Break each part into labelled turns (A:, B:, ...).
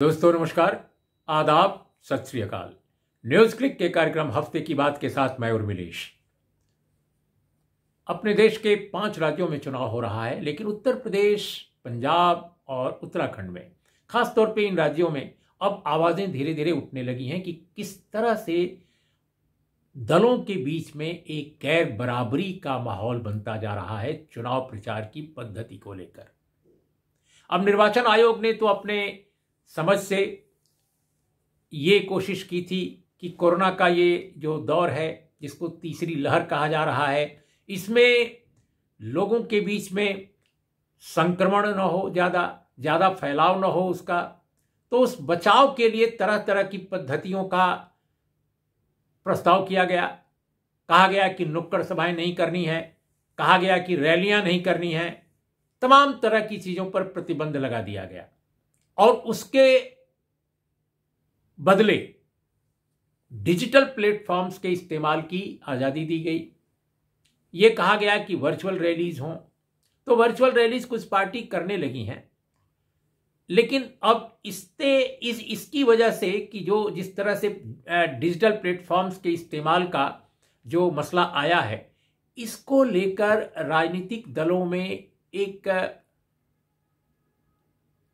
A: दोस्तों नमस्कार आदाब सत श्रीकाल अकाल न्यूज क्लिक के कार्यक्रम हफ्ते की बात के साथ मैं उर्मिलेश अपने देश के पांच राज्यों में चुनाव हो रहा है लेकिन उत्तर प्रदेश पंजाब और उत्तराखंड में खासतौर पे इन राज्यों में अब आवाजें धीरे धीरे उठने लगी हैं कि किस तरह से दलों के बीच में एक गैर बराबरी का माहौल बनता जा रहा है चुनाव प्रचार की पद्धति को लेकर अब निर्वाचन आयोग ने तो अपने समझ से ये कोशिश की थी कि कोरोना का ये जो दौर है जिसको तीसरी लहर कहा जा रहा है इसमें लोगों के बीच में संक्रमण न हो ज़्यादा ज़्यादा फैलाव न हो उसका तो उस बचाव के लिए तरह तरह की पद्धतियों का प्रस्ताव किया गया कहा गया कि नुक्कड़ सभाएं नहीं करनी है कहा गया कि रैलियां नहीं करनी है तमाम तरह की चीज़ों पर प्रतिबंध लगा दिया गया और उसके बदले डिजिटल प्लेटफॉर्म्स के इस्तेमाल की आज़ादी दी गई ये कहा गया कि वर्चुअल रैलीज हों तो वर्चुअल रैलीज कुछ पार्टी करने लगी हैं लेकिन अब इससे इस इसकी वजह से कि जो जिस तरह से डिजिटल प्लेटफॉर्म्स के इस्तेमाल का जो मसला आया है इसको लेकर राजनीतिक दलों में एक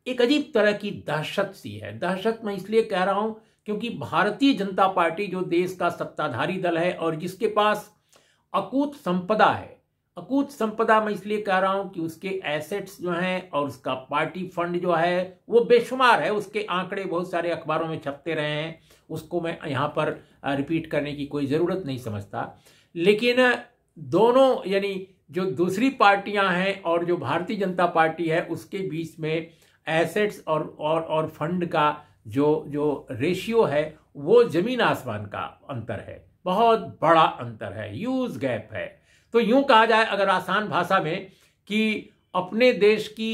A: एक अजीब तरह की दहशत सी है दहशत मैं इसलिए कह रहा हूं क्योंकि भारतीय जनता पार्टी जो देश का सत्ताधारी दल है और जिसके पास अकूत संपदा है अकूत संपदा मैं इसलिए कह रहा हूं कि उसके एसेट्स जो हैं और उसका पार्टी फंड जो है वो बेशुमार है उसके आंकड़े बहुत सारे अखबारों में छपते रहे हैं उसको मैं यहाँ पर रिपीट करने की कोई ज़रूरत नहीं समझता लेकिन दोनों यानी जो दूसरी पार्टियां हैं और जो भारतीय जनता पार्टी है उसके बीच में एसेट्स और और और फंड का जो जो रेशियो है वो जमीन आसमान का अंतर है बहुत बड़ा अंतर है यूज गैप है तो यूं कहा जाए अगर आसान भाषा में कि अपने देश की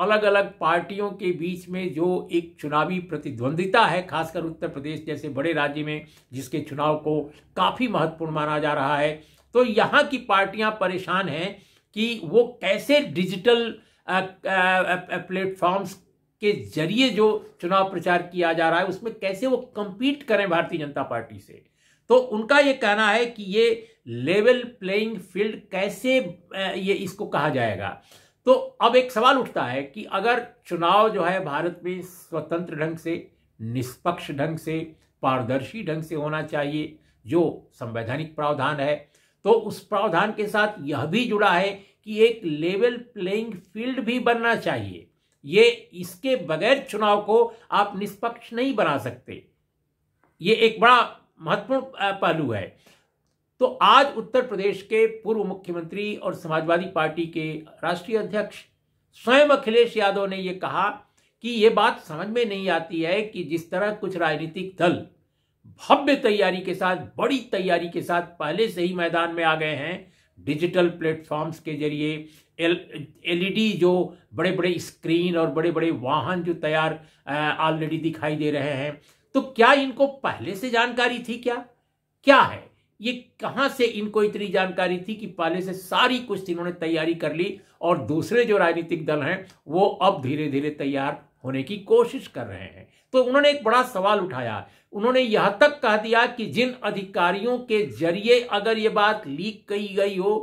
A: अलग अलग पार्टियों के बीच में जो एक चुनावी प्रतिद्वंदिता है खासकर उत्तर प्रदेश जैसे बड़े राज्य में जिसके चुनाव को काफ़ी महत्वपूर्ण माना जा रहा है तो यहाँ की पार्टियाँ परेशान हैं कि वो कैसे डिजिटल प्लेटफॉर्म्स के जरिए जो चुनाव प्रचार किया जा रहा है उसमें कैसे वो कंपीट करें भारतीय जनता पार्टी से तो उनका ये कहना है कि ये लेवल प्लेइंग फील्ड कैसे ये इसको कहा जाएगा तो अब एक सवाल उठता है कि अगर चुनाव जो है भारत में स्वतंत्र ढंग से निष्पक्ष ढंग से पारदर्शी ढंग से होना चाहिए जो संवैधानिक प्रावधान है तो उस प्रावधान के साथ यह भी जुड़ा है कि एक लेवल प्लेइंग फील्ड भी बनना चाहिए ये इसके बगैर चुनाव को आप निष्पक्ष नहीं बना सकते ये एक बड़ा महत्वपूर्ण पहलू है तो आज उत्तर प्रदेश के पूर्व मुख्यमंत्री और समाजवादी पार्टी के राष्ट्रीय अध्यक्ष स्वयं अखिलेश यादव ने यह कहा कि यह बात समझ में नहीं आती है कि जिस तरह कुछ राजनीतिक दल भव्य तैयारी के साथ बड़ी तैयारी के साथ पहले से ही मैदान में आ गए हैं डिजिटल प्लेटफॉर्म्स के जरिए एल एलईडी जो बड़े बड़े स्क्रीन और बड़े बड़े वाहन जो तैयार ऑलरेडी दिखाई दे रहे हैं तो क्या इनको पहले से जानकारी थी क्या क्या है ये कहां से इनको इतनी जानकारी थी कि पहले से सारी कुछ इन्होंने तैयारी कर ली और दूसरे जो राजनीतिक दल हैं वो अब धीरे धीरे तैयार होने की कोशिश कर रहे हैं तो उन्होंने एक बड़ा सवाल उठाया उन्होंने यह तक कह दिया कि जिन अधिकारियों के जरिए अगर ये बात लीक की गई हो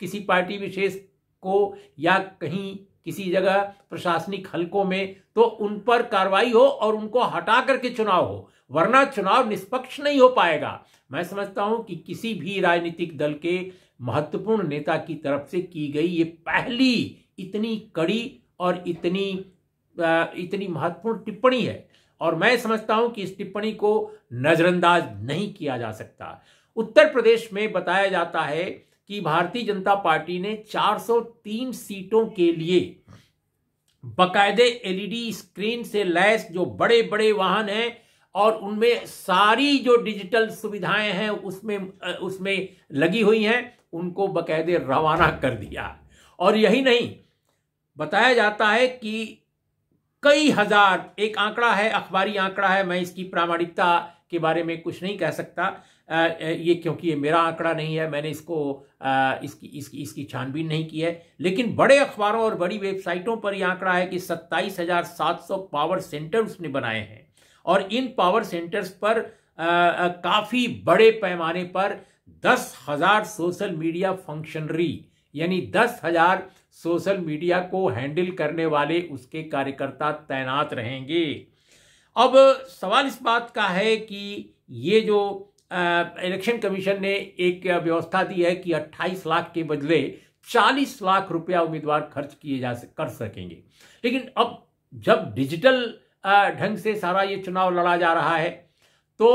A: किसी पार्टी विशेष को या कहीं किसी जगह प्रशासनिक हलकों में तो उन पर कार्रवाई हो और उनको हटा करके चुनाव हो वरना चुनाव निष्पक्ष नहीं हो पाएगा मैं समझता हूं कि किसी भी राजनीतिक दल के महत्वपूर्ण नेता की तरफ से की गई ये पहली इतनी कड़ी और इतनी इतनी महत्वपूर्ण टिप्पणी है और मैं समझता हूं कि इस टिप्पणी को नजरअंदाज नहीं किया जा सकता उत्तर प्रदेश में बताया जाता है कि भारतीय जनता पार्टी ने 403 सीटों के लिए बकायदे एलईडी स्क्रीन से लैस जो बड़े बड़े वाहन हैं और उनमें सारी जो डिजिटल सुविधाएं हैं उसमें उसमें लगी हुई हैं उनको बकायदे रवाना कर दिया और यही नहीं बताया जाता है कि कई हजार एक आंकड़ा है अखबारी आंकड़ा है मैं इसकी प्रामाणिकता के बारे में कुछ नहीं कह सकता ये क्योंकि ये मेरा आंकड़ा नहीं है मैंने इसको इसकी इसकी इसकी छानबीन नहीं की है लेकिन बड़े अखबारों और बड़ी वेबसाइटों पर यह आंकड़ा है कि सत्ताईस हजार सात सौ पावर सेंटर उसने बनाए हैं और इन पावर सेंटर्स पर काफी बड़े पैमाने पर दस हजार सोशल मीडिया फंक्शनरी यानी दस हजार सोशल मीडिया को हैंडल करने वाले उसके कार्यकर्ता तैनात रहेंगे अब सवाल इस बात का है कि ये जो इलेक्शन कमीशन ने एक व्यवस्था दी है कि 28 लाख के बदले 40 लाख रुपया उम्मीदवार खर्च किए जा कर सकेंगे लेकिन अब जब डिजिटल ढंग से सारा ये चुनाव लड़ा जा रहा है तो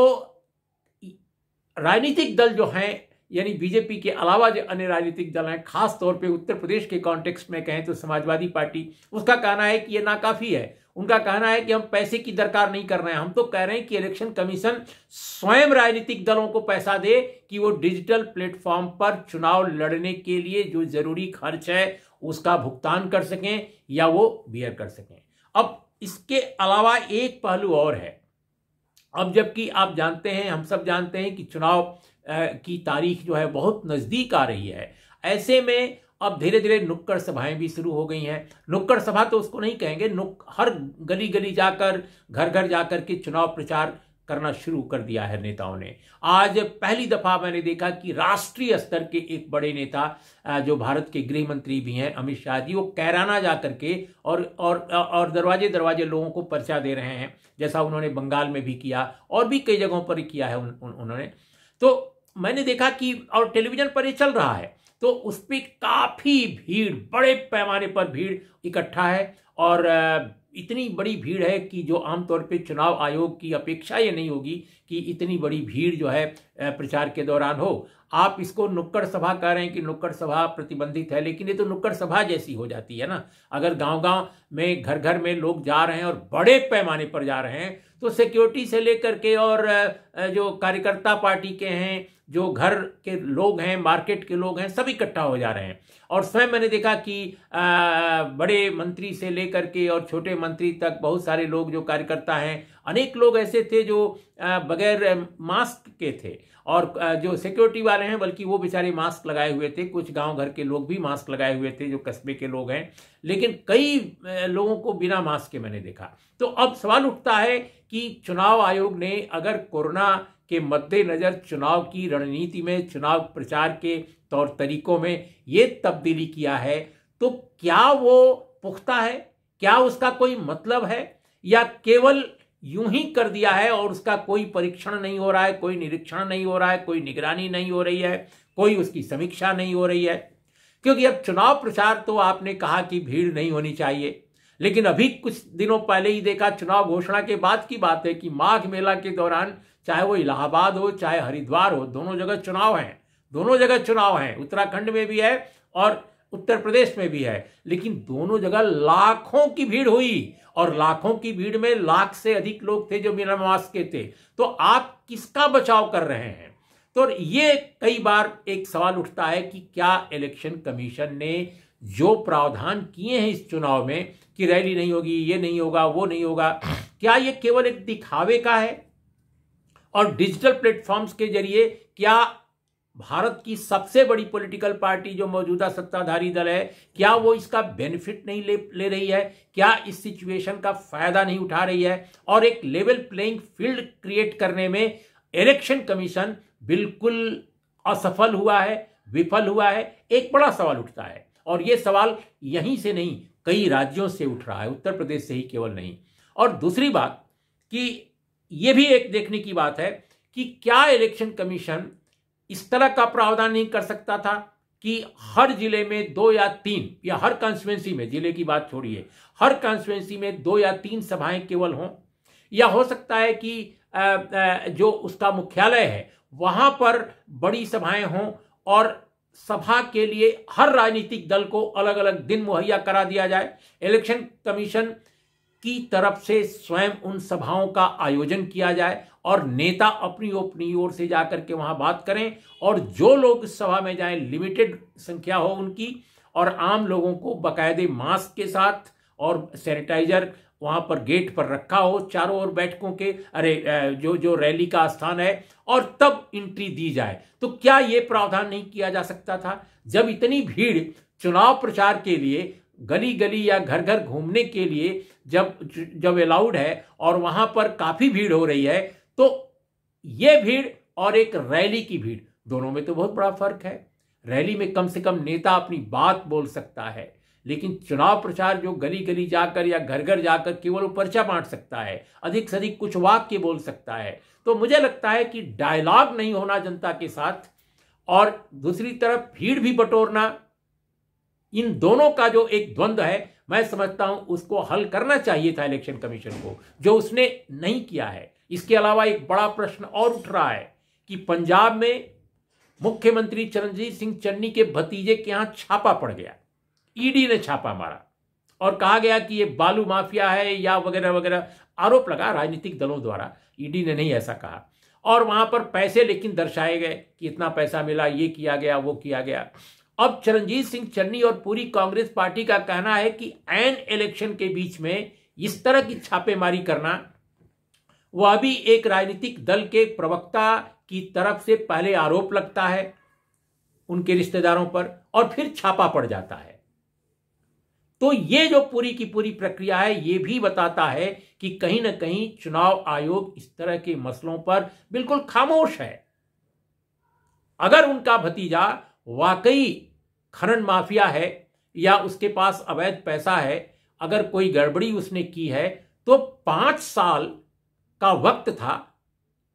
A: राजनीतिक दल जो हैं यानी बीजेपी के अलावा जो अन्य राजनीतिक दल हैं खास तौर पे उत्तर प्रदेश के कॉन्टेक्स्ट में कहें तो समाजवादी पार्टी उसका कहना है कि ये नाकाफी है उनका कहना है कि हम पैसे की दरकार नहीं कर रहे हैं हम तो कह रहे हैं कि इलेक्शन कमीशन स्वयं राजनीतिक दलों को पैसा दे कि वो डिजिटल प्लेटफॉर्म पर चुनाव लड़ने के लिए जो जरूरी खर्च है उसका भुगतान कर सकें या वो बियर कर सकें अब इसके अलावा एक पहलू और है अब जबकि आप जानते हैं हम सब जानते हैं कि चुनाव की तारीख जो है बहुत नज़दीक आ रही है ऐसे में अब धीरे धीरे नुक्कड़ सभाएं भी शुरू हो गई हैं नुक्कड़ सभा तो उसको नहीं कहेंगे नुक हर गली गली जाकर घर घर जाकर के चुनाव प्रचार करना शुरू कर दिया है नेताओं ने आज पहली दफा मैंने देखा कि राष्ट्रीय स्तर के एक बड़े नेता जो भारत के गृह मंत्री भी हैं अमित शाह जी वो कैराना जा करके और और और दरवाजे दरवाजे लोगों को पर्चा दे रहे हैं जैसा उन्होंने बंगाल में भी किया और भी कई जगहों पर किया है उन, उन, उन्होंने तो मैंने देखा कि और टेलीविजन पर ये चल रहा है तो उस पर काफ़ी भीड़ बड़े पैमाने पर भीड़ इकट्ठा है और इतनी बड़ी भीड़ है कि जो आमतौर पे चुनाव आयोग की अपेक्षा ये नहीं होगी कि इतनी बड़ी भीड़ जो है प्रचार के दौरान हो आप इसको नुक्कड़ सभा कह रहे हैं कि नुक्कड़ सभा प्रतिबंधित है लेकिन ये तो नुक्कड़ सभा जैसी हो जाती है ना अगर गांव गांव में घर घर में लोग जा रहे हैं और बड़े पैमाने पर जा रहे हैं तो सिक्योरिटी से लेकर के और जो कार्यकर्ता पार्टी के हैं जो घर के लोग हैं मार्केट के लोग हैं सब इकट्ठा हो जा रहे हैं और स्वयं मैंने देखा कि आ, बड़े मंत्री से लेकर के और छोटे मंत्री तक बहुत सारे लोग जो कार्यकर्ता हैं अनेक लोग ऐसे थे जो बगैर मास्क के थे और जो सिक्योरिटी वाले हैं बल्कि वो बेचारे मास्क लगाए हुए थे कुछ गांव घर के लोग भी मास्क लगाए हुए थे जो कस्बे के लोग हैं लेकिन कई लोगों को बिना मास्क के मैंने देखा तो अब सवाल उठता है कि चुनाव आयोग ने अगर कोरोना के मद्देनज़र चुनाव की रणनीति में चुनाव प्रचार के तौर तरीकों में ये तब्दीली किया है तो क्या वो पुख्ता है क्या उसका कोई मतलब है या केवल यूं ही कर दिया है और उसका कोई परीक्षण नहीं हो रहा है कोई निरीक्षण नहीं हो रहा है कोई निगरानी नहीं हो रही है कोई उसकी समीक्षा नहीं हो रही है क्योंकि अब चुनाव प्रचार तो आपने कहा कि भीड़ नहीं होनी चाहिए लेकिन अभी कुछ दिनों पहले ही देखा चुनाव घोषणा के बाद की बात है कि माघ मेला के दौरान चाहे वो इलाहाबाद हो चाहे हरिद्वार हो दोनों जगह चुनाव हैं दोनों जगह चुनाव हैं उत्तराखंड में भी है और उत्तर प्रदेश में भी है लेकिन दोनों जगह लाखों की भीड़ हुई और लाखों की भीड़ में लाख से अधिक लोग थे जो बिना मास्क के थे तो आप किसका बचाव कर रहे हैं तो ये कई बार एक सवाल उठता है कि क्या इलेक्शन कमीशन ने जो प्रावधान किए हैं इस चुनाव में कि रैली नहीं होगी ये नहीं होगा वो नहीं होगा क्या ये केवल एक दिखावे का है और डिजिटल प्लेटफॉर्म्स के जरिए क्या भारत की सबसे बड़ी पॉलिटिकल पार्टी जो मौजूदा सत्ताधारी दल है क्या वो इसका बेनिफिट नहीं ले ले रही है क्या इस सिचुएशन का फायदा नहीं उठा रही है और एक लेवल प्लेइंग फील्ड क्रिएट करने में इलेक्शन कमीशन बिल्कुल असफल हुआ है विफल हुआ है एक बड़ा सवाल उठता है और ये सवाल यहीं से नहीं कई राज्यों से उठ रहा है उत्तर प्रदेश से ही केवल नहीं और दूसरी बात कि ये भी एक देखने की बात है कि क्या इलेक्शन कमीशन इस तरह का प्रावधान नहीं कर सकता था कि हर जिले में दो या तीन या हर कॉन्स्टिट्युएंसी में जिले की बात छोड़िए हर कॉन्स्टिट्युएंसी में दो या तीन सभाएं केवल हों या हो सकता है कि जो उसका मुख्यालय है वहां पर बड़ी सभाएं हों और सभा के लिए हर राजनीतिक दल को अलग अलग दिन मुहैया करा दिया जाए इलेक्शन कमीशन की तरफ से स्वयं उन सभाओं का आयोजन किया जाए और नेता अपनी अपनी ओर से जाकर के वहां बात करें और जो लोग इस सभा में जाएं लिमिटेड संख्या हो उनकी और आम लोगों को बकायदे मास्क के साथ और सैनिटाइजर वहां पर गेट पर रखा हो चारों ओर बैठकों के अरे जो जो रैली का स्थान है और तब एंट्री दी जाए तो क्या यह प्रावधान नहीं किया जा सकता था जब इतनी भीड़ चुनाव प्रचार के लिए गली गली या घर घर घूमने के लिए जब जब अलाउड है और वहां पर काफी भीड़ हो रही है तो ये भीड़ और एक रैली की भीड़ दोनों में तो बहुत बड़ा फर्क है रैली में कम से कम नेता अपनी बात बोल सकता है लेकिन चुनाव प्रचार जो गली गली जाकर या घर घर जाकर केवल पर्चा बांट सकता है अधिक से अधिक कुछ वाक्य बोल सकता है तो मुझे लगता है कि डायलॉग नहीं होना जनता के साथ और दूसरी तरफ भीड़ भी बटोरना इन दोनों का जो एक द्वंद्व है मैं समझता हूं उसको हल करना चाहिए था इलेक्शन कमीशन को जो उसने नहीं किया है इसके अलावा एक बड़ा प्रश्न और उठ रहा है कि पंजाब में मुख्यमंत्री चरणजीत सिंह चन्नी के भतीजे के यहां छापा पड़ गया ईडी e ने छापा मारा और कहा गया कि ये बालू माफिया है या वगैरह वगैरह आरोप लगा राजनीतिक दलों द्वारा ईडी e ने नहीं ऐसा कहा और वहां पर पैसे लेकिन दर्शाए गए कि इतना पैसा मिला ये किया गया वो किया गया अब चरणजीत सिंह चन्नी और पूरी कांग्रेस पार्टी का कहना है कि एन इलेक्शन के बीच में इस तरह की छापेमारी करना वह भी एक राजनीतिक दल के प्रवक्ता की तरफ से पहले आरोप लगता है उनके रिश्तेदारों पर और फिर छापा पड़ जाता है तो ये जो पूरी की पूरी प्रक्रिया है ये भी बताता है कि कहीं ना कहीं चुनाव आयोग इस तरह के मसलों पर बिल्कुल खामोश है अगर उनका भतीजा वाकई खनन माफिया है या उसके पास अवैध पैसा है अगर कोई गड़बड़ी उसने की है तो पांच साल का वक्त था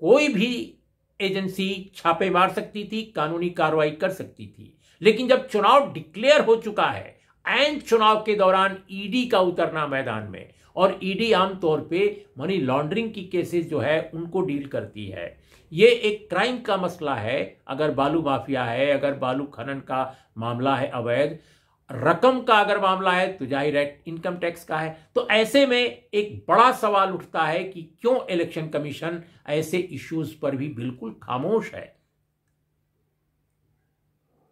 A: कोई भी एजेंसी छापे मार सकती थी कानूनी कार्रवाई कर सकती थी लेकिन जब चुनाव डिक्लेयर हो चुका है एंड चुनाव के दौरान ईडी का उतरना मैदान में और ईडी आमतौर पे मनी लॉन्ड्रिंग की केसेस जो है उनको डील करती है ये एक क्राइम का मसला है अगर बालू माफिया है अगर बालू खनन का मामला है अवैध रकम का अगर मामला है तो जाहिर है इनकम टैक्स का है तो ऐसे में एक बड़ा सवाल उठता है कि क्यों इलेक्शन कमीशन ऐसे इश्यूज पर भी बिल्कुल खामोश है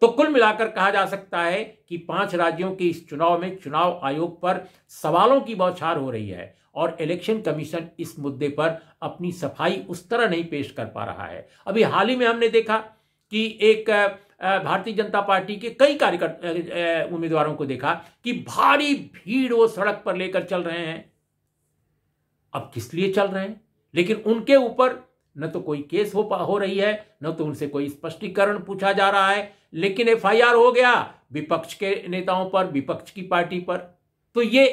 A: तो कुल मिलाकर कहा जा सकता है कि पांच राज्यों के इस चुनाव में चुनाव आयोग पर सवालों की बौछार हो रही है और इलेक्शन कमीशन इस मुद्दे पर अपनी सफाई उस तरह नहीं पेश कर पा रहा है अभी हाल ही में हमने देखा कि एक भारतीय जनता पार्टी के कई कार्यकर्ता उम्मीदवारों को देखा कि भारी भीड़ वो सड़क पर लेकर चल रहे हैं अब किस लिए चल रहे हैं लेकिन उनके ऊपर न तो कोई केस हो हो रही है न तो उनसे कोई स्पष्टीकरण पूछा जा रहा है लेकिन एफआईआर हो गया विपक्ष के नेताओं पर विपक्ष की पार्टी पर तो ये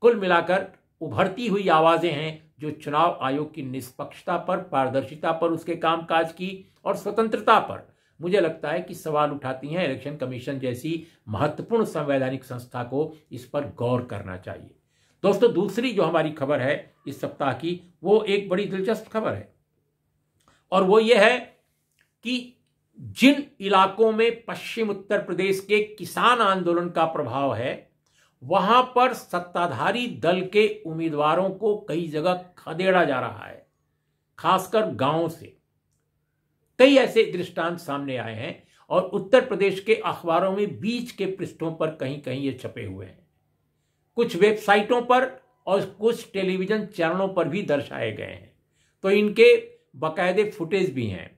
A: कुल मिलाकर उभरती हुई आवाज़ें हैं जो चुनाव आयोग की निष्पक्षता पर पारदर्शिता पर उसके कामकाज की और स्वतंत्रता पर मुझे लगता है कि सवाल उठाती हैं इलेक्शन कमीशन जैसी महत्वपूर्ण संवैधानिक संस्था को इस पर गौर करना चाहिए दोस्तों दूसरी जो हमारी खबर है इस सप्ताह की वो एक बड़ी दिलचस्प खबर है और वो ये है कि जिन इलाकों में पश्चिम उत्तर प्रदेश के किसान आंदोलन का प्रभाव है वहां पर सत्ताधारी दल के उम्मीदवारों को कई जगह खदेड़ा जा रहा है खासकर गांव से कई ऐसे दृष्टांत सामने आए हैं और उत्तर प्रदेश के अखबारों में बीच के पृष्ठों पर कहीं कहीं ये छपे हुए हैं कुछ वेबसाइटों पर और कुछ टेलीविजन चैनलों पर भी दर्शाए गए हैं तो इनके बाकायदे फुटेज भी हैं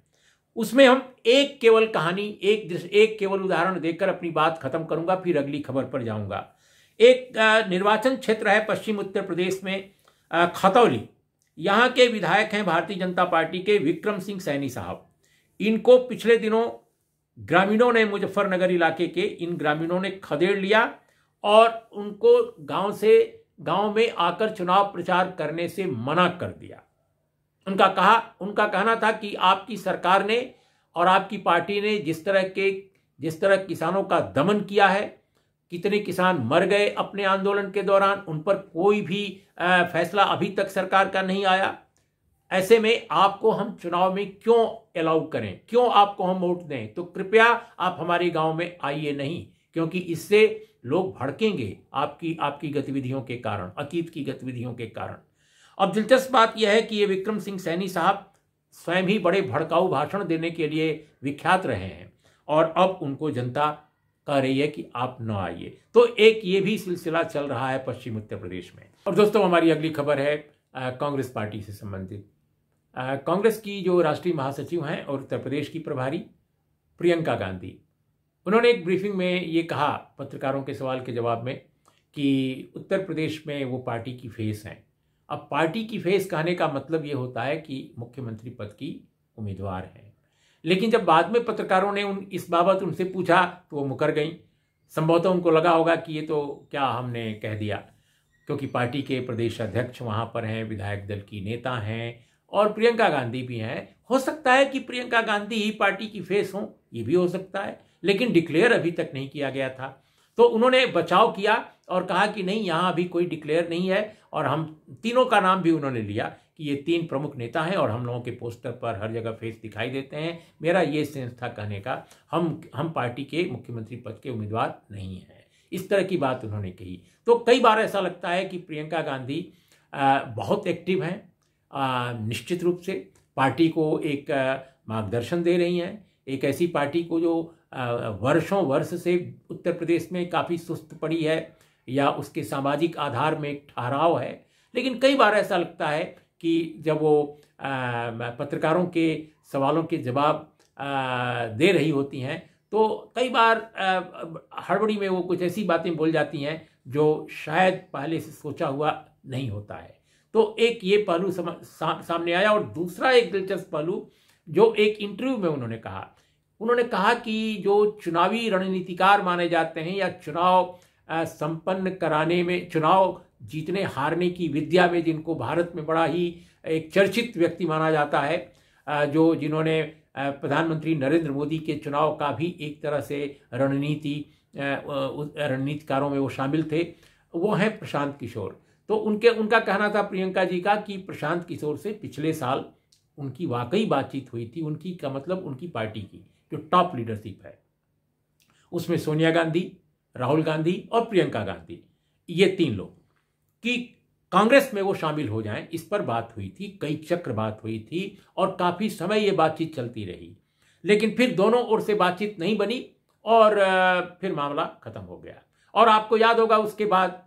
A: उसमें हम एक केवल कहानी एक एक केवल उदाहरण देकर अपनी बात खत्म करूंगा फिर अगली खबर पर जाऊंगा एक निर्वाचन क्षेत्र है पश्चिम उत्तर प्रदेश में खतौली यहाँ के विधायक हैं भारतीय जनता पार्टी के विक्रम सिंह सैनी साहब इनको पिछले दिनों ग्रामीणों ने मुजफ्फरनगर इलाके के इन ग्रामीणों ने खदेड़ लिया और उनको गांव से गांव में आकर चुनाव प्रचार करने से मना कर दिया उनका कहा उनका कहना था कि आपकी सरकार ने और आपकी पार्टी ने जिस तरह के जिस तरह किसानों का दमन किया है कितने किसान मर गए अपने आंदोलन के दौरान उन पर कोई भी फैसला अभी तक सरकार का नहीं आया ऐसे में आपको हम चुनाव में क्यों अलाउ करें क्यों आपको हम वोट दें तो कृपया आप हमारे गांव में आइए नहीं क्योंकि इससे लोग भड़केंगे आपकी आपकी गतिविधियों के कारण अतीत की गतिविधियों के कारण अब दिलचस्प बात यह है कि ये विक्रम सिंह सैनी साहब स्वयं ही बड़े भड़काऊ भाषण देने के लिए विख्यात रहे हैं और अब उनको जनता कह रही है कि आप न आइए तो एक ये भी सिलसिला चल रहा है पश्चिम उत्तर प्रदेश में और दोस्तों हमारी अगली खबर है कांग्रेस पार्टी से संबंधित कांग्रेस की जो राष्ट्रीय महासचिव हैं और उत्तर प्रदेश की प्रभारी प्रियंका गांधी उन्होंने एक ब्रीफिंग में ये कहा पत्रकारों के सवाल के जवाब में कि उत्तर प्रदेश में वो पार्टी की फेस हैं अब पार्टी की फेस कहने का मतलब ये होता है कि मुख्यमंत्री पद की उम्मीदवार हैं लेकिन जब बाद में पत्रकारों ने उन इस बाबत उनसे पूछा तो वो मुकर गई संभवतः उनको लगा होगा कि ये तो क्या हमने कह दिया क्योंकि पार्टी के प्रदेश अध्यक्ष वहाँ पर हैं विधायक दल की नेता हैं और प्रियंका गांधी भी हैं हो सकता है कि प्रियंका गांधी ही पार्टी की फेस हों ये भी हो सकता है लेकिन डिक्लेयर अभी तक नहीं किया गया था तो उन्होंने बचाव किया और कहा कि नहीं यहाँ अभी कोई डिक्लेयर नहीं है और हम तीनों का नाम भी उन्होंने लिया कि ये तीन प्रमुख नेता हैं और हम लोगों के पोस्टर पर हर जगह फेस दिखाई देते हैं मेरा ये सेंस था कहने का हम हम पार्टी के मुख्यमंत्री पद के उम्मीदवार नहीं हैं इस तरह की बात उन्होंने कही तो कई बार ऐसा लगता है कि प्रियंका गांधी बहुत एक्टिव हैं निश्चित रूप से पार्टी को एक मार्गदर्शन दे रही हैं एक ऐसी पार्टी को जो वर्षों वर्ष से उत्तर प्रदेश में काफ़ी सुस्त पड़ी है या उसके सामाजिक आधार में एक ठहराव है लेकिन कई बार ऐसा लगता है कि जब वो पत्रकारों के सवालों के जवाब दे रही होती हैं तो कई बार हड़बड़ी में वो कुछ ऐसी बातें बोल जाती हैं जो शायद पहले से सोचा हुआ नहीं होता है तो एक ये पहलू सा, सामने आया और दूसरा एक दिलचस्प पहलू जो एक इंटरव्यू में उन्होंने कहा उन्होंने कहा कि जो चुनावी रणनीतिकार माने जाते हैं या चुनाव संपन्न कराने में चुनाव जीतने हारने की विद्या में जिनको भारत में बड़ा ही एक चर्चित व्यक्ति माना जाता है जो जिन्होंने प्रधानमंत्री नरेंद्र मोदी के चुनाव का भी एक तरह से रणनीति रणनीतिकारों में वो शामिल थे वो हैं प्रशांत किशोर तो उनके उनका कहना था प्रियंका जी का कि प्रशांत किशोर से पिछले साल उनकी वाकई बातचीत हुई थी उनकी का मतलब उनकी पार्टी की जो टॉप लीडरशिप है उसमें सोनिया गांधी राहुल गांधी और प्रियंका गांधी ये तीन लोग कि कांग्रेस में वो शामिल हो जाएं इस पर बात हुई थी कई चक्र बात हुई थी और काफ़ी समय ये बातचीत चलती रही लेकिन फिर दोनों ओर से बातचीत नहीं बनी और फिर मामला खत्म हो गया और आपको याद होगा उसके बाद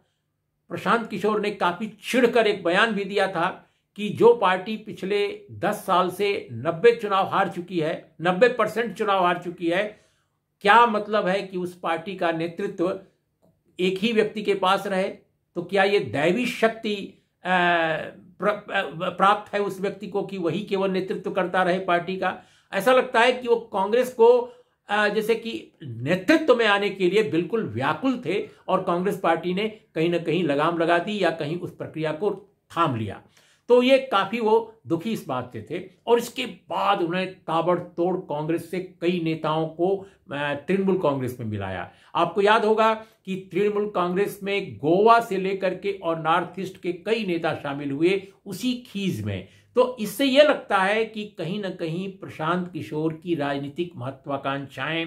A: प्रशांत किशोर ने काफ़ी छिड़कर एक बयान भी दिया था कि जो पार्टी पिछले दस साल से नब्बे चुनाव हार चुकी है नब्बे परसेंट चुनाव हार चुकी है क्या मतलब है कि उस पार्टी का नेतृत्व एक ही व्यक्ति के पास रहे तो क्या ये दैवी शक्ति प्राप्त है उस व्यक्ति को कि वही केवल नेतृत्व करता रहे पार्टी का ऐसा लगता है कि वो कांग्रेस को जैसे कि नेतृत्व में आने के लिए बिल्कुल व्याकुल थे और कांग्रेस पार्टी ने कहीं ना कहीं लगाम लगा दी या कहीं उस प्रक्रिया को थाम लिया तो ये काफी वो दुखी इस बात से थे और इसके बाद उन्होंने ताबड़तोड़ कांग्रेस से कई नेताओं को तृणमूल कांग्रेस में मिलाया आपको याद होगा कि तृणमूल कांग्रेस में गोवा से लेकर के और नॉर्थ ईस्ट के कई नेता शामिल हुए उसी खीज में तो इससे यह लगता है कि कहीं ना कहीं प्रशांत किशोर की राजनीतिक महत्वाकांक्षाएं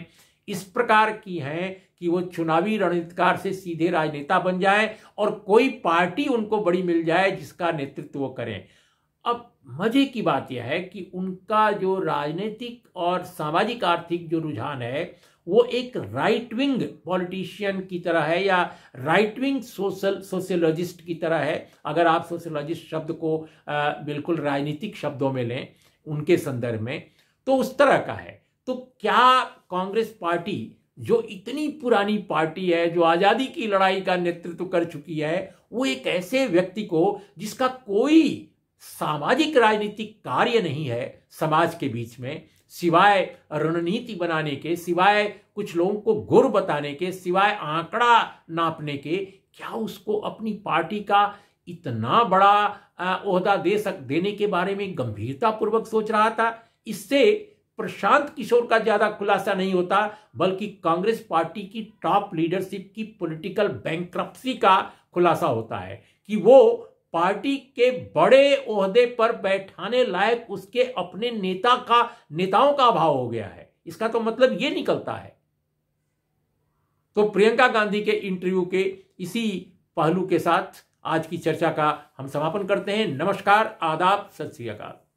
A: इस प्रकार की हैं कि वो चुनावी रणनीतिकार से सीधे राजनेता बन जाए और कोई पार्टी उनको बड़ी मिल जाए जिसका नेतृत्व करें अब मजे की बात यह है कि उनका जो राजनीतिक और सामाजिक आर्थिक जो रुझान है वो एक राइट विंग पॉलिटिशियन की तरह है या राइट विंग सोशल सोशियोलॉजिस्ट की तरह है अगर आप सोशोलॉजिस्ट शब्द को आ, बिल्कुल राजनीतिक शब्दों में लें उनके संदर्भ में तो उस तरह का है तो क्या कांग्रेस पार्टी जो इतनी पुरानी पार्टी है जो आज़ादी की लड़ाई का नेतृत्व कर चुकी है वो एक ऐसे व्यक्ति को जिसका कोई सामाजिक राजनीतिक कार्य नहीं है समाज के बीच में सिवाय रणनीति बनाने के सिवाय कुछ लोगों को गुर बताने के सिवाय आंकड़ा नापने के क्या उसको अपनी पार्टी का इतना बड़ा ओहदा दे सक देने के बारे में गंभीरता पूर्वक सोच रहा था इससे प्रशांत किशोर का ज्यादा खुलासा नहीं होता बल्कि कांग्रेस पार्टी की टॉप लीडरशिप की पॉलिटिकल बैंक्रप्सी का खुलासा होता है कि वो पार्टी के बड़े ओहदे पर बैठाने लायक उसके अपने नेता का नेताओं का अभाव हो गया है इसका तो मतलब ये निकलता है तो प्रियंका गांधी के इंटरव्यू के इसी पहलू के साथ आज की चर्चा का हम समापन करते हैं नमस्कार आदाब सत श्रीकाल